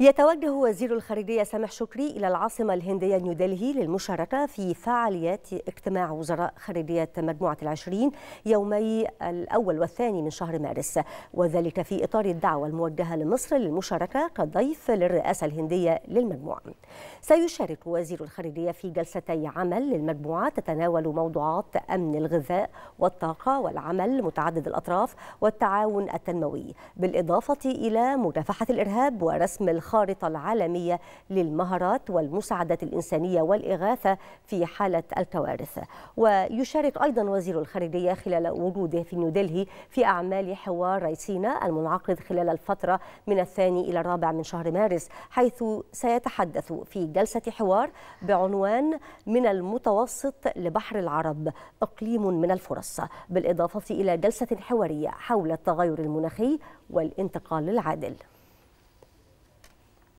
يتوجه وزير الخارجية سامح شكري إلى العاصمة الهندية نيودلهي للمشاركة في فعاليات اجتماع وزراء خارجية مجموعة العشرين يومي الأول والثاني من شهر مارس وذلك في إطار الدعوة الموجهة لمصر للمشاركة كضيف للرئاسة الهندية للمجموعة سيشارك وزير الخارجية في جلستي عمل للمجموعة تتناول موضوعات أمن الغذاء والطاقة والعمل متعدد الأطراف والتعاون التنموي بالإضافة إلى مكافحة الإرهاب ورسم الخ الخارطة العالمية للمهارات والمساعدات الإنسانية والإغاثة في حالة الكوارث ويشارك أيضا وزير الخارجية خلال وجوده في نيودلهي في أعمال حوار ريسينا المنعقد خلال الفترة من الثاني إلى الرابع من شهر مارس حيث سيتحدث في جلسة حوار بعنوان من المتوسط لبحر العرب إقليم من الفرص بالإضافة إلى جلسة حوارية حول التغير المناخي والانتقال العادل